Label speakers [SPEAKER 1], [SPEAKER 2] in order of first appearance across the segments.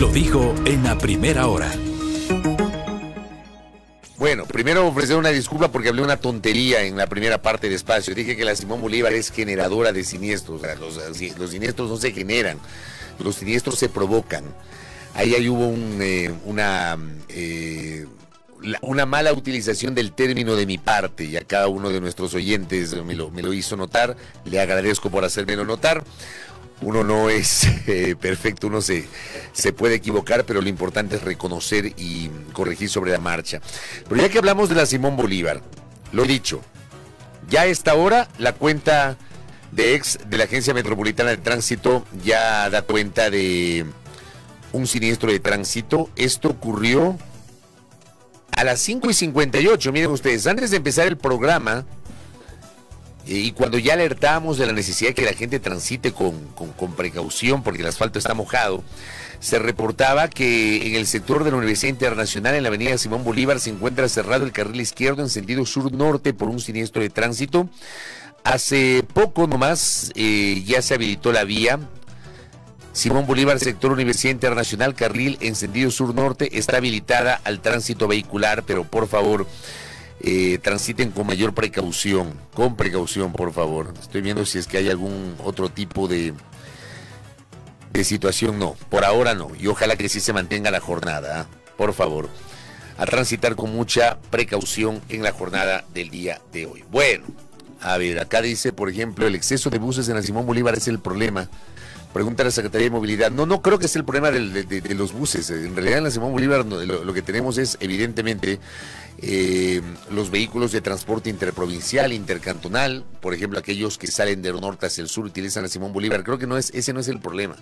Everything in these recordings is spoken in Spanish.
[SPEAKER 1] Lo dijo en la primera hora. Bueno, primero ofrecer una disculpa porque hablé una tontería en la primera parte de espacio. Dije que la Simón Bolívar es generadora de siniestros. Eh, los, siniestros no se generan, los siniestros se provocan. Ahí, hubo eh, una, eh, una mala utilización del término de mi parte y a cada uno de nuestros oyentes me lo, me lo hizo notar. Le agradezco por hacérmelo notar uno no es eh, perfecto, uno se, se puede equivocar, pero lo importante es reconocer y corregir sobre la marcha. Pero ya que hablamos de la Simón Bolívar, lo he dicho, ya a esta hora la cuenta de ex de la Agencia Metropolitana de Tránsito ya da cuenta de un siniestro de tránsito. Esto ocurrió a las 5 y 58. Miren ustedes, antes de empezar el programa, y cuando ya alertamos de la necesidad que la gente transite con, precaución porque el asfalto está mojado, se reportaba que en el sector de la Universidad Internacional, en la avenida Simón Bolívar, se encuentra cerrado el carril izquierdo en sentido sur-norte por un siniestro de tránsito. Hace poco nomás eh, ya se habilitó la vía. Simón Bolívar, sector Universidad Internacional, carril en sentido sur-norte, está habilitada al tránsito vehicular, pero por favor eh, transiten con mayor precaución, con precaución, por favor. Estoy viendo si es que hay algún otro tipo de, de situación, no, por ahora no, y ojalá que sí se mantenga la jornada, ¿ah? por favor, a transitar con mucha precaución en la jornada del día de hoy. Bueno, a ver, acá dice, por ejemplo, el exceso de buses en la Simón Bolívar es el problema. Pregunta la Secretaría de Movilidad. No, no creo que es el problema de, los buses. En realidad en la Simón Bolívar lo que tenemos es, evidentemente, eh, los vehículos de transporte interprovincial, intercantonal, por ejemplo, aquellos que salen del norte hacia el sur utilizan a Simón Bolívar. Creo que no es, ese no es el problema.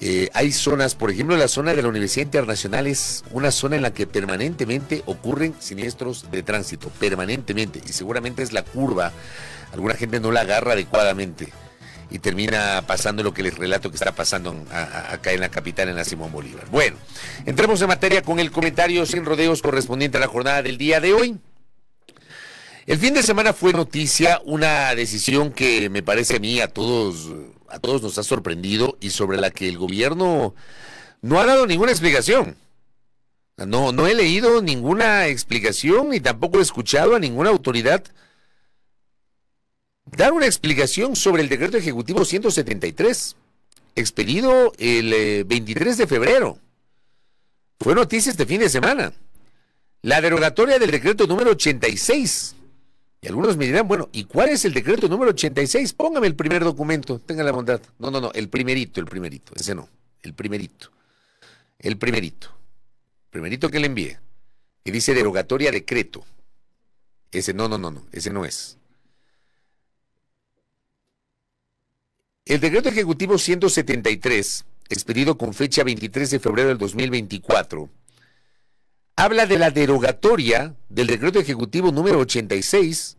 [SPEAKER 1] Eh, hay zonas, por ejemplo, la zona de la Universidad Internacional es una zona en la que permanentemente ocurren siniestros de tránsito, permanentemente, y seguramente es la curva. Alguna gente no la agarra adecuadamente y termina pasando lo que les relato que está pasando acá en la capital, en la Simón Bolívar. Bueno, entremos en materia con el comentario sin rodeos correspondiente a la jornada del día de hoy. El fin de semana fue noticia una decisión que me parece a mí a todos a todos nos ha sorprendido y sobre la que el gobierno no ha dado ninguna explicación. No no he leído ninguna explicación y tampoco he escuchado a ninguna autoridad dar una explicación sobre el decreto ejecutivo 173, expedido el 23 eh, de febrero. Fue noticia este fin de semana. La derogatoria del decreto número 86. Y algunos me dirán, bueno, ¿y cuál es el decreto número 86? Póngame el primer documento, tenga la bondad. No, no, no, el primerito, el primerito, ese no, el primerito. El primerito. Primerito que le envié. Y dice derogatoria decreto. Ese no, no, no, no, ese no es. El decreto ejecutivo 173, expedido con fecha 23 de febrero del 2024, habla de la derogatoria del decreto ejecutivo número 86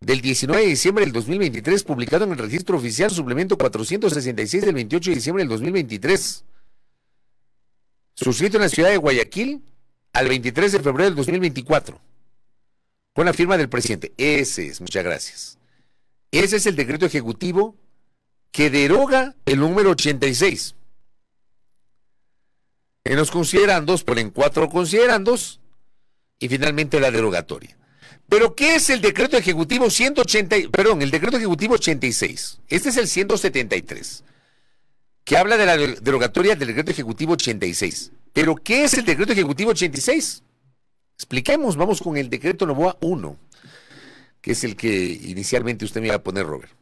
[SPEAKER 1] del 19 de diciembre del 2023, publicado en el registro oficial suplemento 466 del 28 de diciembre del 2023, suscrito en la ciudad de Guayaquil al 23 de febrero del 2024, con la firma del presidente. Ese es, muchas gracias. Ese es el decreto ejecutivo que deroga el número 86. En los considerandos ponen cuatro considerandos y finalmente la derogatoria. Pero ¿qué es el decreto ejecutivo 180, perdón, el decreto ejecutivo 86? Este es el 173, que habla de la derogatoria del decreto ejecutivo 86. Pero ¿qué es el decreto ejecutivo 86? Expliquemos, vamos con el decreto número 1, que es el que inicialmente usted me iba a poner, Robert.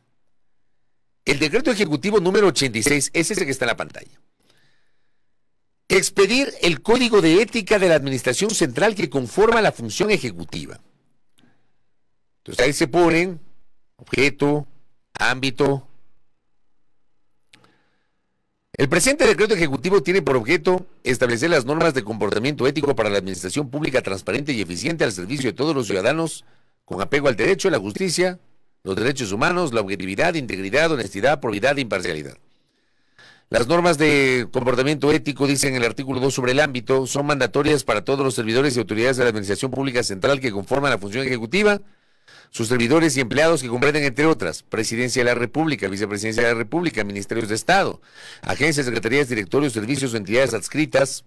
[SPEAKER 1] El decreto ejecutivo número 86 es ese que está en la pantalla. Expedir el código de ética de la Administración Central que conforma la función ejecutiva. Entonces ahí se ponen objeto, ámbito. El presente decreto ejecutivo tiene por objeto establecer las normas de comportamiento ético para la administración pública transparente y eficiente al servicio de todos los ciudadanos con apego al derecho, a la justicia, los derechos humanos, la objetividad, integridad, honestidad, probidad e imparcialidad. Las normas de comportamiento ético, dicen en el artículo 2 sobre el ámbito, son mandatorias para todos los servidores y autoridades de la Administración Pública Central que conforman la función ejecutiva, sus servidores y empleados que comprenden, entre otras, Presidencia de la República, Vicepresidencia de la República, Ministerios de Estado, agencias, secretarías, directorios, servicios o entidades adscritas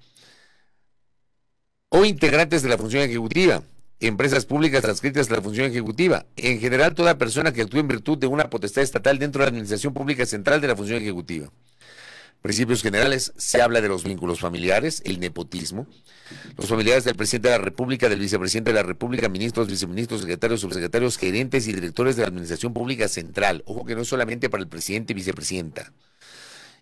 [SPEAKER 1] o integrantes de la función ejecutiva, empresas públicas transcritas a la función ejecutiva. En general, toda persona que actúe en virtud de una potestad estatal dentro de la Administración Pública Central de la función ejecutiva. Principios generales, se habla de los vínculos familiares, el nepotismo, los familiares del presidente de la República, del vicepresidente de la República, ministros, viceministros, secretarios, subsecretarios, gerentes y directores de la Administración Pública Central. Ojo que no es solamente para el presidente y vicepresidenta,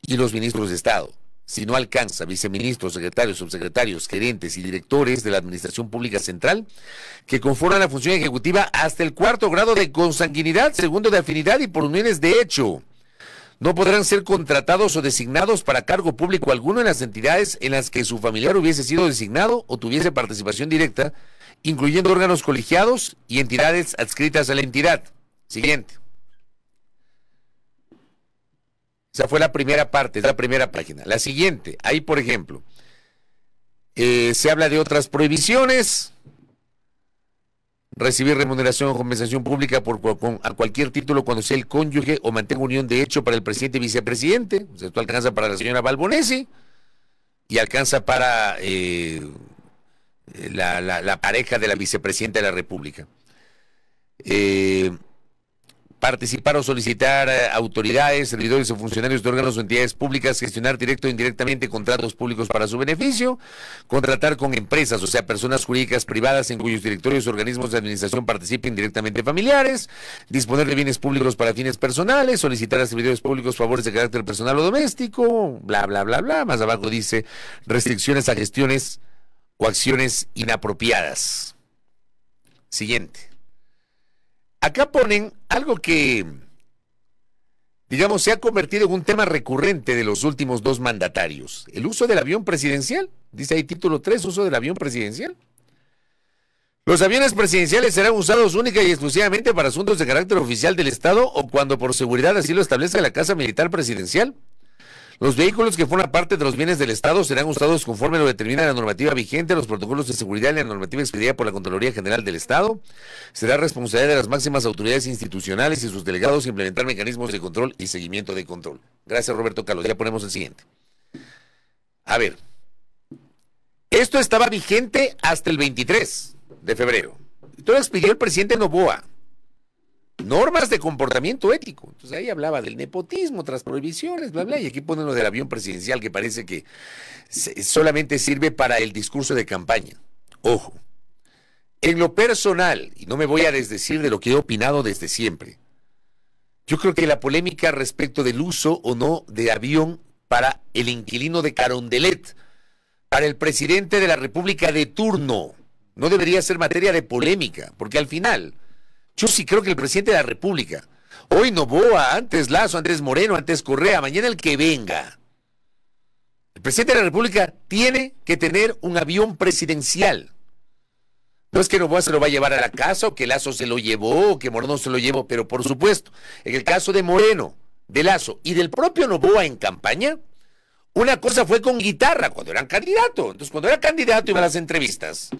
[SPEAKER 1] y los ministros de Estado si no alcanza, viceministros, secretarios, subsecretarios, gerentes y directores de la Administración Pública Central, que conforman la función ejecutiva hasta el cuarto grado de consanguinidad, segundo de afinidad y por uniones de hecho no podrán ser contratados o designados para cargo público alguno en las entidades en las que su familiar hubiese sido designado o tuviese participación directa, incluyendo órganos colegiados y entidades adscritas a la entidad. Siguiente. sea, fue la primera parte, es la primera página. La siguiente, ahí por ejemplo, eh, se habla de otras prohibiciones. Recibir remuneración o compensación pública por, a cualquier título cuando sea el cónyuge o mantenga unión de hecho para el presidente y vicepresidente. esto alcanza para la señora Balbonesi y alcanza para eh, la, pareja de la vicepresidenta de la República. Eh, participar o solicitar a eh, autoridades, servidores o funcionarios de órganos o entidades públicas, gestionar directo o e indirectamente contratos públicos para su beneficio, contratar con empresas, o sea, personas jurídicas privadas en cuyos directorios o organismos de administración participen directamente familiares, disponer de bienes públicos para fines personales, solicitar a servidores públicos favores de carácter personal o doméstico, bla, bla, bla, bla. Más abajo dice restricciones a gestiones o acciones inapropiadas. Siguiente. Acá ponen algo que, digamos, se ha convertido en un tema recurrente de los últimos dos mandatarios. El uso del avión presidencial. Dice ahí título 3, uso del avión presidencial. Los aviones presidenciales serán usados única y exclusivamente para asuntos de carácter oficial del Estado o cuando por seguridad así lo establezca la Casa Militar Presidencial. Los vehículos que forman parte de los bienes del Estado serán usados conforme lo determina la normativa vigente, los protocolos de seguridad y la normativa expedida por la Contraloría General del Estado. Será responsabilidad de las máximas autoridades institucionales y sus delegados implementar mecanismos de control y seguimiento de control. Gracias, Roberto Carlos. Ya ponemos el siguiente. A ver, esto estaba vigente hasta el 23 de febrero. Entonces pidió el presidente Novoa normas de comportamiento ético. Entonces ahí hablaba del nepotismo, tras prohibiciones, bla, bla, y aquí ponen lo del avión presidencial que parece que solamente sirve para el discurso de campaña. Ojo, en lo personal, y no me voy a desdecir de lo que he opinado desde siempre, yo creo que la polémica respecto del uso o no de avión para el inquilino de Carondelet, para el presidente de la República de turno, no debería ser materia de polémica, porque al final yo sí creo que el presidente de la República, hoy Novoa, antes Lazo, antes Moreno, antes Correa, mañana el que venga. El presidente de la República tiene que tener un avión presidencial. No es que Novoa se lo va a llevar a la casa o que Lazo se lo llevó o que Moreno se lo llevó, pero por supuesto, en el caso de Moreno, de Lazo y del propio Novoa en campaña, una cosa fue con guitarra cuando eran candidato. Entonces, cuando era candidato iba a las entrevistas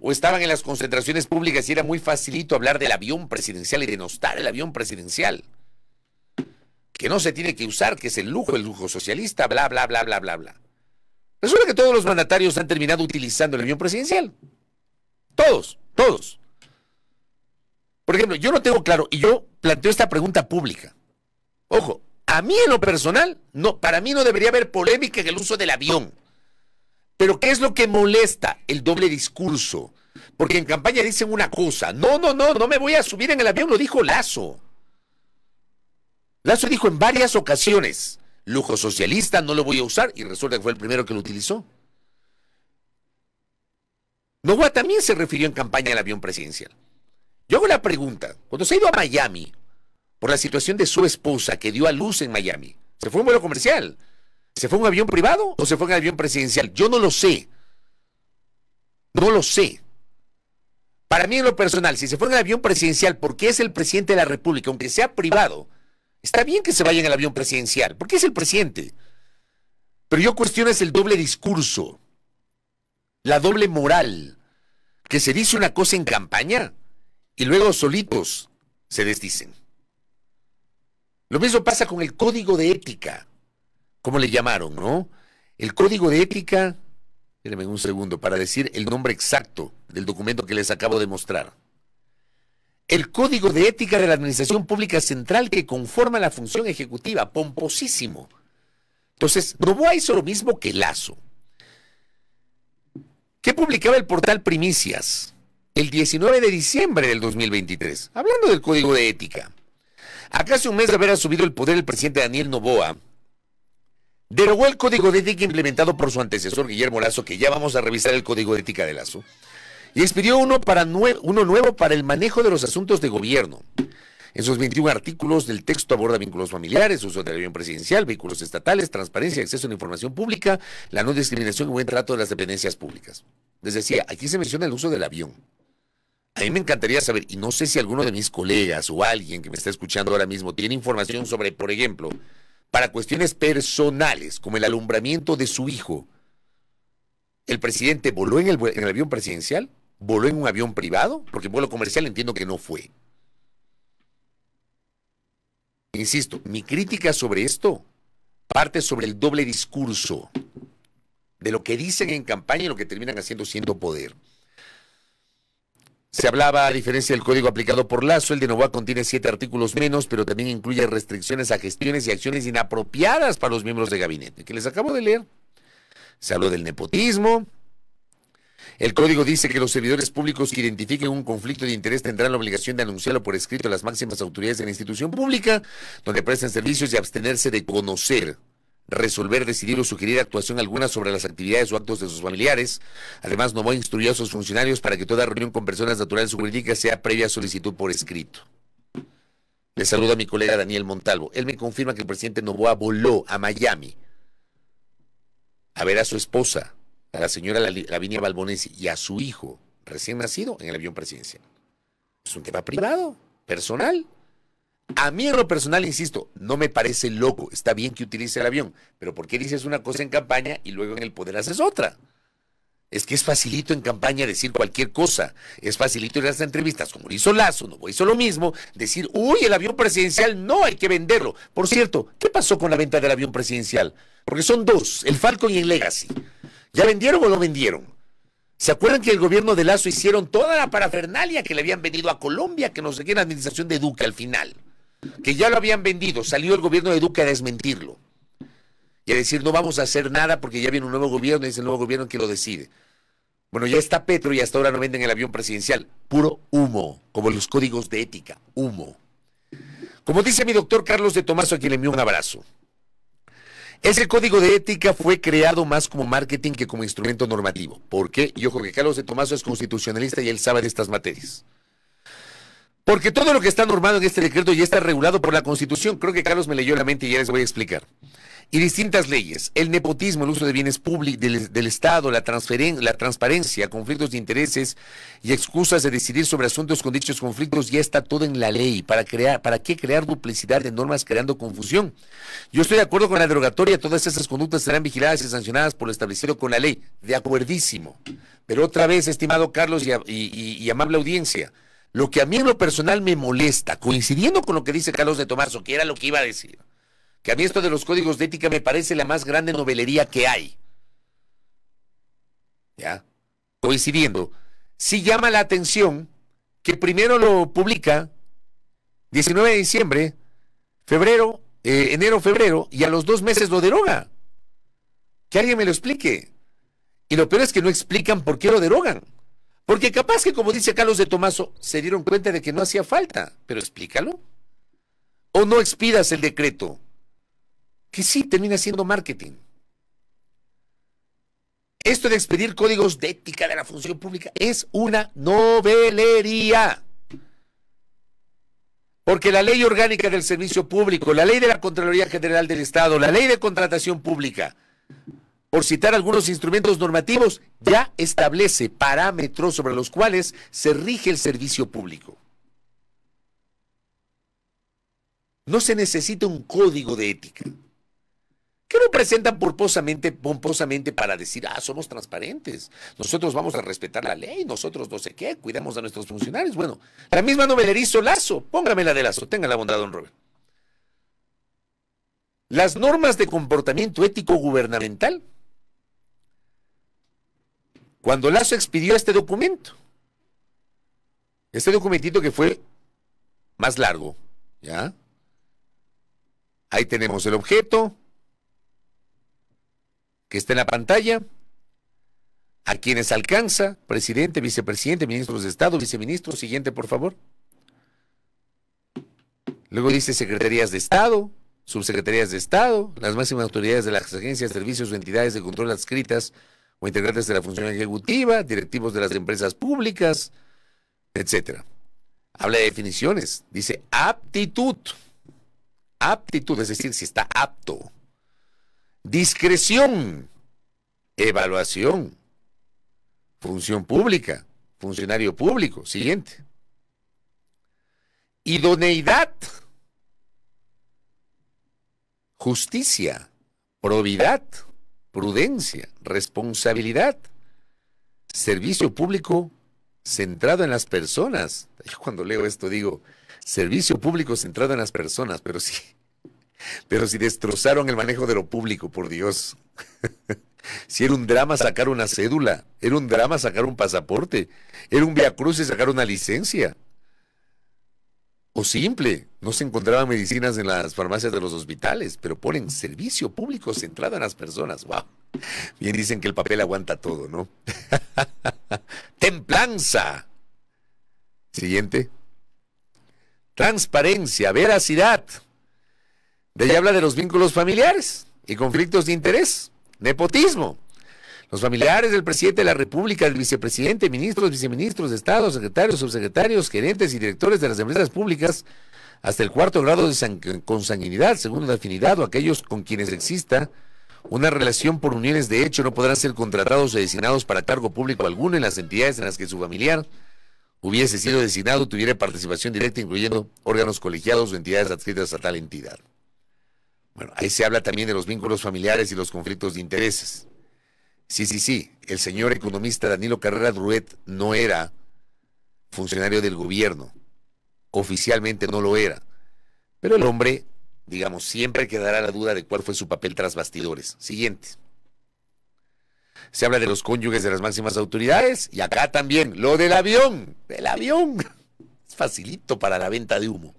[SPEAKER 1] o estaban en las concentraciones públicas y era muy facilito hablar del avión presidencial y denostar el avión presidencial. Que no se tiene que usar, que es el lujo, el lujo socialista, bla, bla, bla, bla, bla, bla. Resulta que todos los mandatarios han terminado utilizando el avión presidencial. Todos, todos. Por ejemplo, yo no tengo claro, y yo planteo esta pregunta pública. Ojo, a mí en lo personal, no, para mí no debería haber polémica en el uso del avión. Pero ¿qué es lo que molesta? El doble discurso. Porque en campaña dicen una cosa. No, no, no, no me voy a subir en el avión, lo dijo Lazo. Lazo dijo en varias ocasiones, lujo socialista, no lo voy a usar, y resulta que fue el primero que lo utilizó. Novoa también se refirió en campaña al avión presidencial. Yo hago la pregunta, cuando se ha ido a Miami, por la situación de su esposa que dio a luz en Miami, se fue un vuelo comercial, ¿Se fue un avión privado o se fue un avión presidencial? Yo no lo sé. No lo sé. Para mí en lo personal, si se fue en el avión presidencial porque es el presidente de la República, aunque sea privado, está bien que se vaya en el avión presidencial, porque es el presidente. Pero yo cuestiono es el doble discurso, la doble moral, que se dice una cosa en campaña y luego solitos se desdicen. Lo mismo pasa con el código de ética. ¿cómo le llamaron, no? El código de ética, espérenme un segundo, para decir el nombre exacto del documento que les acabo de mostrar. El código de ética de la Administración Pública Central que conforma la función ejecutiva, pomposísimo. Entonces, Novoa hizo lo mismo que Lazo. ¿Qué publicaba el portal Primicias? El 19 de diciembre del 2023, hablando del código de ética. A casi un mes de haber asumido el poder el presidente Daniel Novoa, Derogó el código de ética implementado por su antecesor Guillermo Lazo, que ya vamos a revisar el código de ética de Lazo, y expidió uno, para uno nuevo para el manejo de los asuntos de gobierno. En sus 21 artículos del texto aborda vínculos familiares, uso del avión presidencial, vehículos estatales, transparencia, acceso a la información pública, la no discriminación y buen trato de las dependencias públicas. Les decía, aquí se menciona el uso del avión. A mí me encantaría saber, y no sé si alguno de mis colegas o alguien que me está escuchando ahora mismo tiene información sobre, por ejemplo, para cuestiones personales, como el alumbramiento de su hijo. El presidente voló en el, avión presidencial, voló en un avión privado, porque vuelo comercial entiendo que no fue. Insisto, mi crítica sobre esto parte sobre el doble discurso de lo que dicen en campaña y lo que terminan haciendo siendo poder. Se hablaba, a diferencia del código aplicado por Lazo, el de Novoa contiene siete artículos menos, pero también incluye restricciones a gestiones y acciones inapropiadas para los miembros de gabinete, que les acabo de leer. Se habló del nepotismo. El código dice que los servidores públicos que identifiquen un conflicto de interés tendrán la obligación de anunciarlo por escrito a las máximas autoridades de la institución pública donde prestan servicios y abstenerse de conocer resolver, decidir o sugerir actuación alguna sobre las actividades o actos de sus familiares. Además, Novoa instruyó a sus funcionarios para que toda reunión con personas naturales o jurídicas sea previa solicitud por escrito. Le saludo a mi colega Daniel Montalvo. Él me confirma que el presidente Novoa voló a Miami a ver a su esposa, a la señora Lavinia Balbonesi y a su hijo recién nacido en el avión presidencial. Es un tema privado, personal. A mi en lo personal, insisto, no me parece loco. Está bien que utilice el avión, pero ¿por qué dices una cosa en campaña y luego en el poder haces otra? Es que es facilito en campaña decir cualquier cosa. Es facilito en las entrevistas, como lo hizo Lazo, no hizo lo mismo, decir, uy, el avión presidencial no hay que venderlo. Por cierto, ¿qué pasó con la venta del avión presidencial? Porque son dos, el Falcon y el Legacy. ¿Ya vendieron o no vendieron? ¿Se acuerdan que el gobierno de Lazo hicieron toda la parafernalia que le habían venido a Colombia, que no sé qué, la administración de Duque al final? que ya lo habían vendido. Salió el gobierno de Duque a desmentirlo y a decir no vamos a hacer nada porque ya viene un nuevo gobierno y es el nuevo gobierno que lo decide. Bueno, ya está Petro y hasta ahora no venden el avión presidencial. Puro humo, como los códigos de ética, humo. Como dice mi doctor Carlos de Tomaso, a quien le envío un abrazo. Ese código de ética fue creado más como marketing que como instrumento normativo. ¿Por qué? Yo ojo que Carlos de Tomaso es constitucionalista y él sabe de estas materias. Porque todo lo que está normado en este decreto ya está regulado por la Constitución. Creo que Carlos me leyó la mente y ya les voy a explicar. Y distintas leyes, el nepotismo, el uso de bienes públicos del, Estado, la, transparencia, conflictos de intereses y excusas de decidir sobre asuntos con dichos conflictos, ya está todo en la ley. ¿Para, crear, ¿Para qué crear duplicidad de normas creando confusión? Yo estoy de acuerdo con la derogatoria, todas esas conductas serán vigiladas y sancionadas por lo establecido con la ley. De acuerdísimo. Pero otra vez, estimado Carlos y amable audiencia, lo que a mí en lo personal me molesta, coincidiendo con lo que dice Carlos de Tomaso, que era lo que iba a decir, que a mí esto de los códigos de ética me parece la más grande novelería que hay. ¿Ya? Coincidiendo. Sí llama la atención que primero lo publica 19 de diciembre, febrero, eh, enero, febrero, y a los dos meses lo deroga. Que alguien me lo explique. Y lo peor es que no explican por qué lo derogan. Porque capaz que, como dice Carlos de Tomaso, se dieron cuenta de que no hacía falta, pero explícalo. O no expidas el decreto, que sí termina siendo marketing. Esto de expedir códigos de ética de la función pública es una novelería. Porque la ley orgánica del servicio público, la ley de la Contraloría General del Estado, la ley de contratación pública, por citar algunos instrumentos normativos, ya establece parámetros sobre los cuales se rige el servicio público. No se necesita un código de ética, que lo presentan pomposamente, pomposamente para decir, ah, somos transparentes, nosotros vamos a respetar la ley, nosotros no sé qué, cuidamos a nuestros funcionarios. Bueno, la misma novelerizo Lazo, póngamela de Lazo, tenga la bondad, don Robert. Las normas de comportamiento ético gubernamental cuando Lazo expidió este documento. Este documentito que fue más largo, ¿ya? Ahí tenemos el objeto que está en la pantalla, a quienes alcanza, presidente, vicepresidente, ministros de Estado, viceministro, siguiente, por favor. Luego dice secretarías de Estado, subsecretarías de Estado, las máximas autoridades de las agencias, servicios o entidades de control adscritas o integrantes de la función ejecutiva, directivos de las empresas públicas, etc. Habla de definiciones, dice aptitud. Aptitud, es decir, si está apto. Discreción, evaluación, función pública, funcionario público, siguiente. Idoneidad, justicia, probidad, prudencia, responsabilidad, servicio público centrado en las personas. cuando leo esto digo, servicio público centrado en las personas, pero sí, pero si destrozaron el manejo de lo público, por Dios. si era un drama sacar una cédula, era un drama sacar un pasaporte, era un y sacar una licencia. O simple, no se encontraban medicinas en las farmacias de los hospitales, pero ponen servicio público centrado en las personas. ¡Wow! Bien dicen que el papel aguanta todo, ¿no? Templanza. Siguiente. Transparencia, veracidad. De ella habla de los vínculos familiares y conflictos de interés. Nepotismo. Los familiares del presidente de la República, del vicepresidente, ministros, viceministros de Estado, secretarios, subsecretarios, gerentes y directores de las empresas públicas, hasta el cuarto grado de consanguinidad, según la afinidad, o aquellos con quienes exista una relación por uniones de hecho, no podrán ser contratados o designados para cargo público alguno en las entidades en las que su familiar hubiese sido designado o tuviera participación directa, incluyendo órganos colegiados o entidades adscritas a tal entidad. Bueno, ahí se habla también de los vínculos familiares y los conflictos de intereses. Sí, sí, sí. El señor economista Danilo Carrera Druet no era funcionario del gobierno. Oficialmente no lo era. Pero el hombre, digamos, siempre quedará la duda de cuál fue su papel tras bastidores. Siguiente. Se habla de los cónyuges de las máximas autoridades y acá también lo del avión. Del avión. Es facilito para la venta de humo.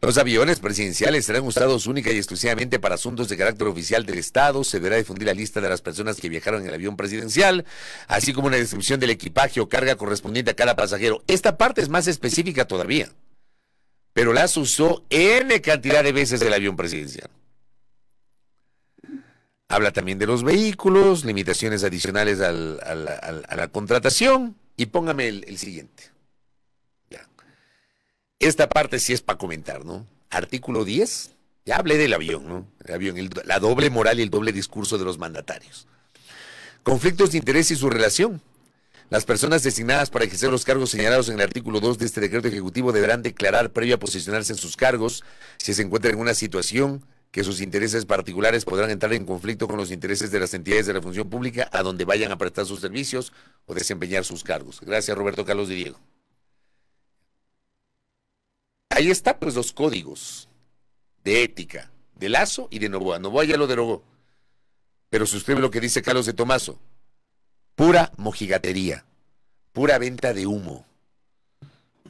[SPEAKER 1] Los aviones presidenciales serán usados única y exclusivamente para asuntos de carácter oficial del Estado. Se deberá difundir la lista de las personas que viajaron en el avión presidencial, así como una descripción del equipaje o carga correspondiente a cada pasajero. Esta parte es más específica todavía, pero las usó N cantidad de veces el avión presidencial. Habla también de los vehículos, limitaciones adicionales a la contratación. Y póngame el siguiente esta parte sí es para comentar, ¿no? Artículo 10, ya hablé del avión, ¿no? El avión, la doble moral y el doble discurso de los mandatarios. Conflictos de interés y su relación. Las personas designadas para ejercer los cargos señalados en el artículo 2 de este decreto ejecutivo deberán declarar previo a posicionarse en sus cargos si se encuentran en una situación que sus intereses particulares podrán entrar en conflicto con los intereses de las entidades de la función pública a donde vayan a prestar sus servicios o desempeñar sus cargos. Gracias, Roberto Carlos Diego ahí está pues los códigos de ética de Lazo y de Novoa. Novoa ya lo derogó. Pero suscribe lo que dice Carlos de Tomaso, pura mojigatería, pura venta de humo.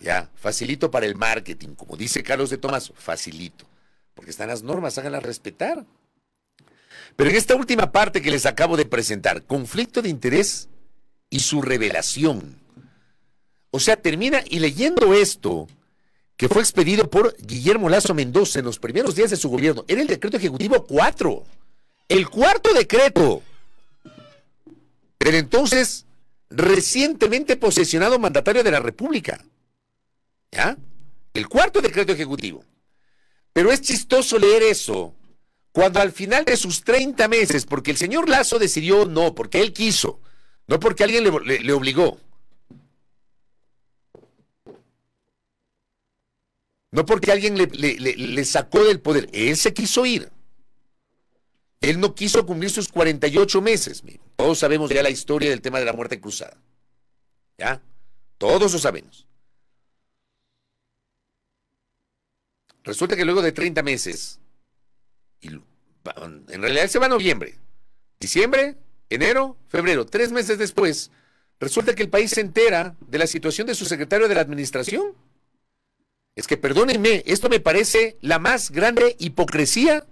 [SPEAKER 1] Ya, facilito para el marketing, como dice Carlos de Tomaso, facilito, porque están las normas, háganlas respetar. Pero en esta última parte que les acabo de presentar, conflicto de interés y su revelación. O sea, termina y leyendo esto, que fue expedido por Guillermo Lazo Mendoza en los primeros días de su gobierno. Era el decreto ejecutivo 4, el cuarto decreto del entonces recientemente posesionado mandatario de la República. ¿Ya? El cuarto decreto ejecutivo. Pero es chistoso leer eso cuando al final de sus 30 meses, porque el señor Lazo decidió no, porque él quiso, no porque alguien le obligó, No porque alguien le, sacó del poder. Él se quiso ir. Él no quiso cumplir sus 48 meses. Todos sabemos ya la historia del tema de la muerte cruzada. ¿Ya? Todos lo sabemos. Resulta que luego de 30 meses, en realidad se va a noviembre, diciembre, enero, febrero, tres meses después, resulta que el país se entera de la situación de su secretario de la administración. Es que perdónenme, esto me parece la más grande hipocresía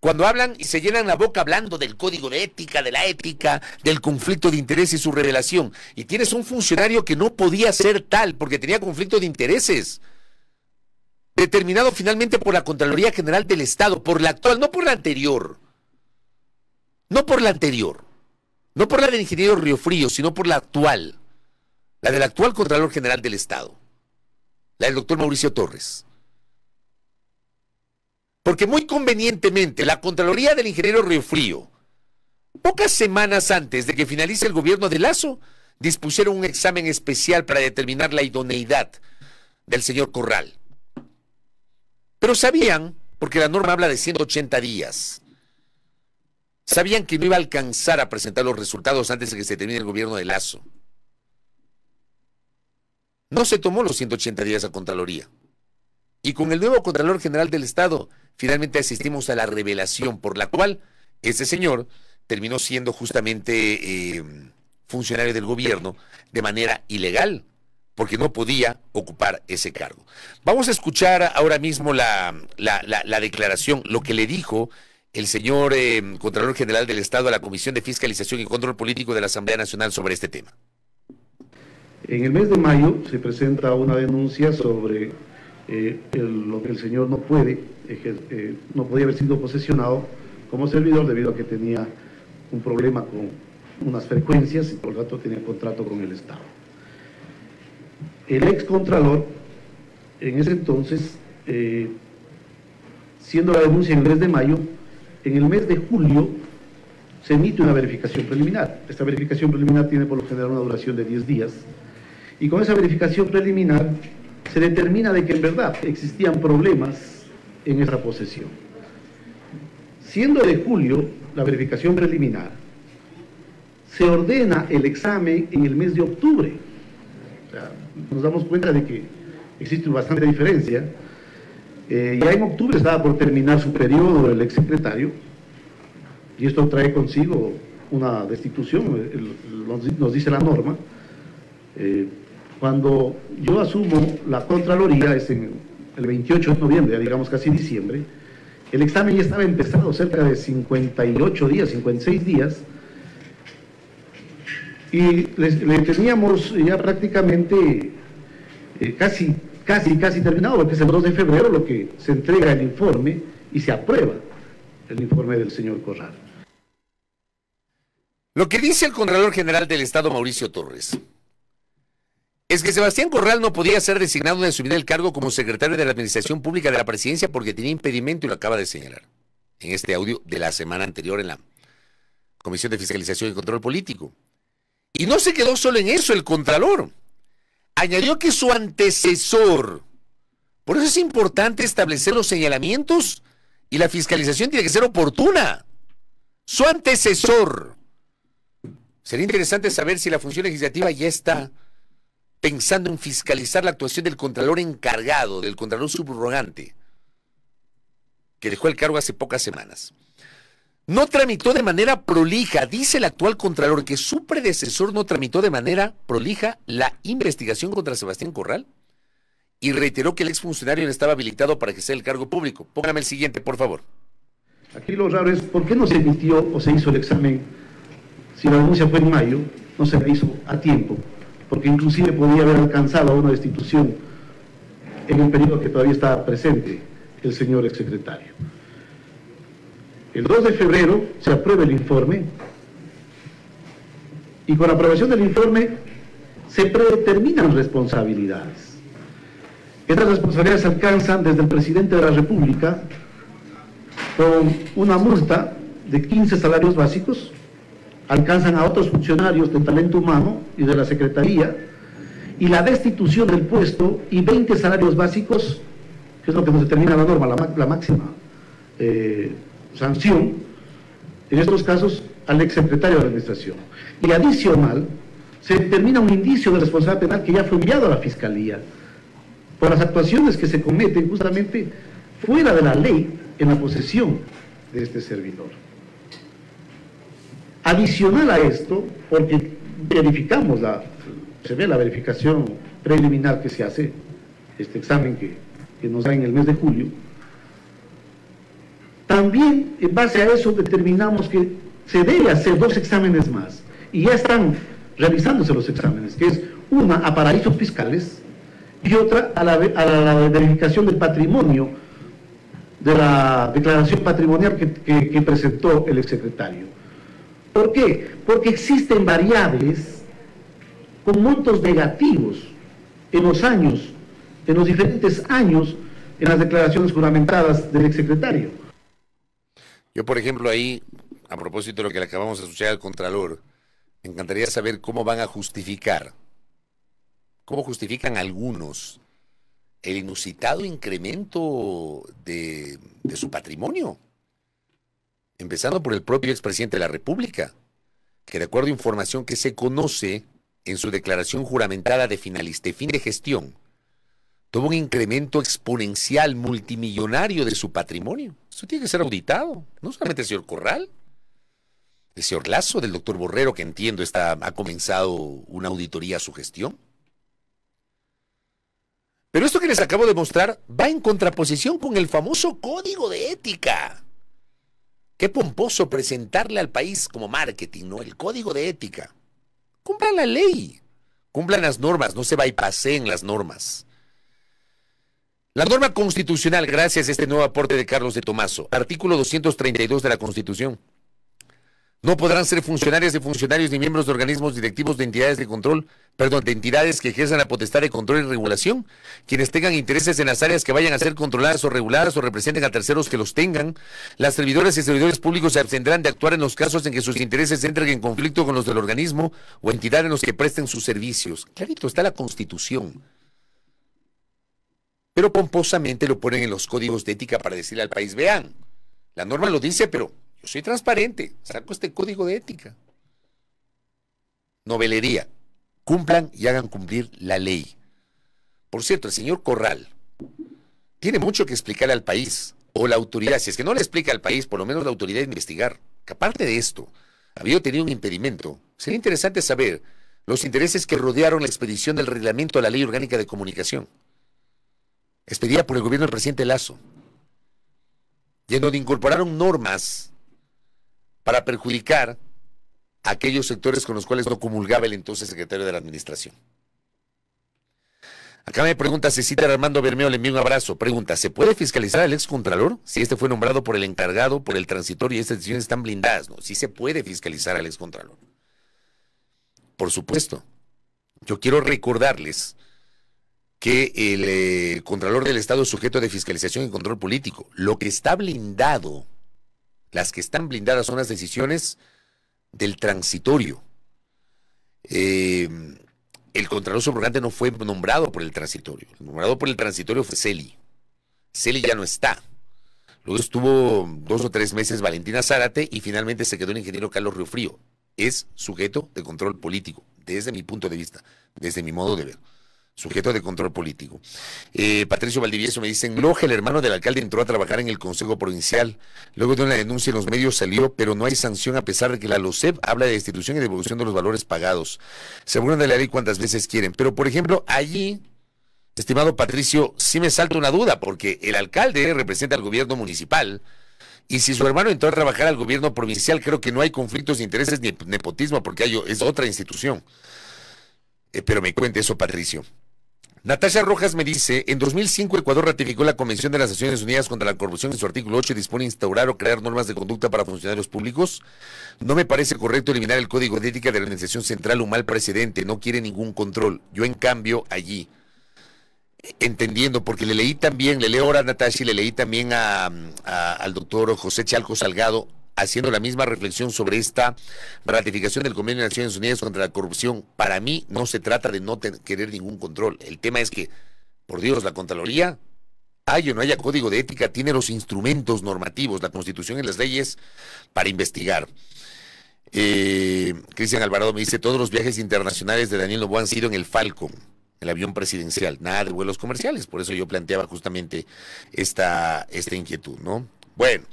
[SPEAKER 1] cuando hablan y se llenan la boca hablando del código de ética, de la ética, del conflicto de interés y su revelación. Y tienes un funcionario que no podía ser tal porque tenía conflicto de intereses. Determinado finalmente por la Contraloría General del Estado, por la actual, no por la anterior. No por la anterior. No por la del ingeniero Río Frío, sino por la actual. La del actual Contralor General del Estado la del doctor Mauricio Torres. Porque muy convenientemente la Contraloría del ingeniero Río Frío, pocas semanas antes de que finalice el gobierno de Lazo, dispusieron un examen especial para determinar la idoneidad del señor Corral. Pero sabían, porque la norma habla de 180 días, sabían que no iba a alcanzar a presentar los resultados antes de que se termine el gobierno de Lazo. No se tomó los 180 días a Contraloría. Y con el nuevo Contralor General del Estado, finalmente asistimos a la revelación por la cual ese señor terminó siendo justamente eh, funcionario del gobierno de manera ilegal, porque no podía ocupar ese cargo. Vamos a escuchar ahora mismo la, declaración, lo que le dijo el señor eh, Contralor General del Estado a la Comisión de Fiscalización y Control Político de la Asamblea Nacional sobre este tema.
[SPEAKER 2] En el mes de mayo se presenta una denuncia sobre eh, lo que el señor no puede, eh, no podía haber sido posesionado como servidor debido a que tenía un problema con unas frecuencias y por lo tanto tenía contrato con el Estado. El excontralor, en ese entonces, eh, siendo la denuncia en el mes de mayo, en el mes de julio se emite una verificación preliminar. Esta verificación preliminar tiene por lo general una duración de 10 días. Y con esa verificación preliminar se determina de que en verdad existían problemas en esa posesión. Siendo de julio la verificación preliminar, se ordena el examen en el mes de octubre. nos damos cuenta de que existe bastante diferencia. Eh, ya en octubre estaba por terminar su periodo el exsecretario y esto trae consigo una destitución, nos dice la norma. Eh, cuando yo asumo la Contraloría, es en el 28 de noviembre, digamos casi diciembre, el examen ya estaba empezado cerca de 58 días, 56 días, y le, teníamos ya prácticamente eh, casi, casi, casi terminado, porque es el 2 de febrero lo que se entrega el informe y se aprueba el informe del señor Corral.
[SPEAKER 1] Lo que dice el Contralor General del Estado, Mauricio Torres, es que Sebastián Corral no podía ser designado en asumir el cargo como secretario de la Administración Pública de la Presidencia porque tenía impedimento y lo acaba de señalar en este audio de la semana anterior en la Comisión de Fiscalización y Control Político. Y no se quedó solo en eso el Contralor. Añadió que su antecesor, por eso es importante establecer los señalamientos y la fiscalización tiene que ser oportuna. Su antecesor. Sería interesante saber si la función legislativa ya está pensando en fiscalizar la actuación del Contralor encargado, del Contralor subrogante, que dejó el cargo hace pocas semanas. No tramitó de manera prolija, dice el actual Contralor, que su predecesor no tramitó de manera prolija la investigación contra Sebastián Corral y reiteró que el exfuncionario no estaba habilitado para ejercer el cargo público. Pónganme el siguiente, por favor.
[SPEAKER 2] Aquí lo raro es, ¿por qué no se emitió o se hizo el examen si la denuncia fue en mayo, no se la hizo a tiempo? porque inclusive podía haber alcanzado una destitución en un periodo que todavía estaba presente el señor exsecretario. El 2 de febrero se aprueba el informe y con la aprobación del informe se predeterminan responsabilidades. Estas responsabilidades alcanzan desde el presidente de la República con una multa de 15 salarios básicos, alcanzan a otros funcionarios de talento humano y de la Secretaría, y la destitución del puesto y 20 salarios básicos, que es lo que nos determina la norma, la, máxima eh, sanción, en estos casos al exsecretario de la Administración. Y adicional, se determina un indicio de responsabilidad penal que ya fue enviado a la Fiscalía por las actuaciones que se cometen justamente fuera de la ley en la posesión de este servidor. Adicional a esto, porque verificamos, la, se ve la verificación preliminar que se hace, este examen que, nos da en el mes de julio, también en base a eso determinamos que se debe hacer dos exámenes más y ya están realizándose los exámenes, que es una a paraísos fiscales y otra a la, a la, verificación del patrimonio de la declaración patrimonial que presentó el exsecretario. ¿Por qué? Porque existen variables con montos negativos en los años, en los diferentes años, en las declaraciones juramentadas del exsecretario.
[SPEAKER 1] Yo, por ejemplo, ahí, a propósito de lo que le acabamos de escuchar al Contralor, me encantaría saber cómo van a justificar, cómo justifican algunos el inusitado incremento de, de su patrimonio empezando por el propio expresidente de la República, que de acuerdo a información que se conoce en su declaración juramentada de, finalista, de fin de gestión, tuvo un incremento exponencial multimillonario de su patrimonio. Esto tiene que ser auditado, no solamente el señor Corral, el señor Lazo, del doctor Borrero, que entiendo está, ha comenzado una auditoría a su gestión. Pero esto que les acabo de mostrar va en contraposición con el famoso código de ética Qué pomposo presentarle al país como marketing, ¿no? El código de ética. Cumplan la ley, cumplan las normas, no se en las normas. La norma constitucional, gracias a este nuevo aporte de Carlos de Tomaso, artículo 232 de la Constitución. No podrán ser funcionarias y funcionarios ni miembros de organismos directivos de entidades de control, perdón, de entidades que ejerzan la potestad de control y regulación, quienes tengan intereses en las áreas que vayan a ser controladas o reguladas o representen a terceros que los tengan. Las servidoras y servidores públicos se abstendrán de actuar en los casos en que sus intereses entren en conflicto con los del organismo o entidad en los que presten sus servicios. Clarito, está la Constitución. Pero pomposamente lo ponen en los códigos de ética para decirle al país, vean, la norma lo dice, pero soy transparente, saco este código de ética. Novelería. Cumplan y hagan cumplir la ley. Por cierto, el señor Corral tiene mucho que explicar al país, o la autoridad, si es que no le explica al país, por lo menos la autoridad de investigar, que aparte de esto, había tenido un impedimento. Sería interesante saber los intereses que rodearon la expedición del reglamento a la Ley Orgánica de Comunicación, expedida por el gobierno del presidente Lazo, y en donde incorporaron normas para perjudicar aquellos sectores con los cuales no comulgaba el entonces secretario de la Administración. Acá me pregunta cita Armando Bermeo, le envío un abrazo. Pregunta, ¿se puede fiscalizar al excontralor si este fue nombrado por el encargado, por el transitorio y estas decisiones están blindadas? No, sí se puede fiscalizar al excontralor. Por supuesto. Yo quiero recordarles que el eh, contralor del Estado es sujeto de fiscalización y control político. Lo que está blindado las que están blindadas son las decisiones del transitorio. Eh, el Contralor Subrogante no fue nombrado por el transitorio. El nombrado por el transitorio fue Celi. Celi ya no está. Luego estuvo dos o tres meses Valentina Zárate y finalmente se quedó el ingeniero Carlos Frío. Es sujeto de control político, desde mi punto de vista, desde mi modo de ver sujeto de control político. Eh, Patricio Valdivieso me dice, en el hermano del alcalde entró a trabajar en el Consejo Provincial, luego de una denuncia en los medios salió, pero no hay sanción a pesar de que la LOCEP habla de destitución y devolución de los valores pagados. Se de la ley cuantas veces quieren, pero por ejemplo, allí, estimado Patricio, sí me salta una duda, porque el alcalde representa al gobierno municipal, y si su hermano entró a trabajar al gobierno provincial, creo que no hay conflictos de intereses ni nepotismo, porque hay, es otra institución. Eh, pero me cuente eso, Patricio. Natasha Rojas me dice, en 2005 Ecuador ratificó la Convención de las Naciones Unidas contra la Corrupción en su artículo 8 y dispone instaurar o crear normas de conducta para funcionarios públicos. No me parece correcto eliminar el código de ética de la organización central un mal precedente, no quiere ningún control. Yo en cambio allí, entendiendo, porque le leí también, le leo ahora a Natasha y le leí también al doctor José Chalco Salgado, haciendo la misma reflexión sobre esta ratificación del Convenio de Naciones Unidas contra la Corrupción. Para mí no se trata de no querer ningún control. El tema es que, por Dios, la Contraloría, hay o no haya código de ética, tiene los instrumentos normativos, la Constitución y las leyes para investigar. Eh, Cristian Alvarado me dice, todos los viajes internacionales de Daniel Novo han sido en el Falcon el avión presidencial, nada de vuelos comerciales, por eso yo planteaba justamente esta, esta inquietud, ¿no? Bueno,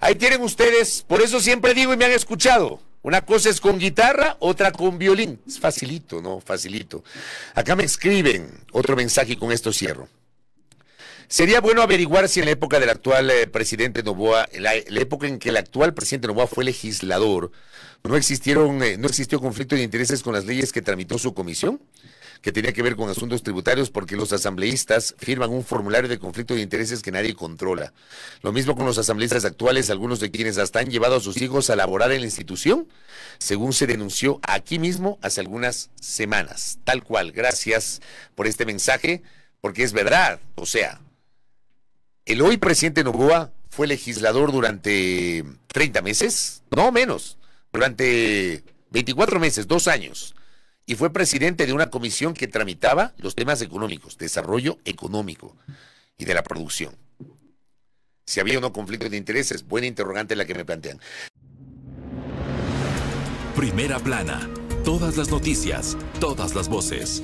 [SPEAKER 1] ahí tienen ustedes, por eso siempre digo y me han escuchado. Una cosa es con guitarra, otra con violín. Es facilito, ¿no? Facilito. Acá me escriben otro mensaje y con esto cierro. Sería bueno averiguar si en la época del actual eh, presidente Novoa, la, la, época en que el actual presidente Novoa fue legislador, no existieron, eh, no existió conflicto de intereses con las leyes que tramitó su comisión que tenía que ver con asuntos tributarios porque los asambleístas firman un formulario de conflicto de intereses que nadie controla. Lo mismo con los asambleístas actuales, algunos de quienes hasta han llevado a sus hijos a laborar en la institución, según se denunció aquí mismo hace algunas semanas. Tal cual, gracias por este mensaje, porque es verdad, o sea, el hoy presidente Novoa fue legislador durante 30 meses, no menos, durante 24 meses, dos años y fue presidente de una comisión que tramitaba los temas económicos, desarrollo económico y de la producción. Si había o conflicto de intereses, buena interrogante la que me plantean. Primera plana, todas las noticias, todas las voces.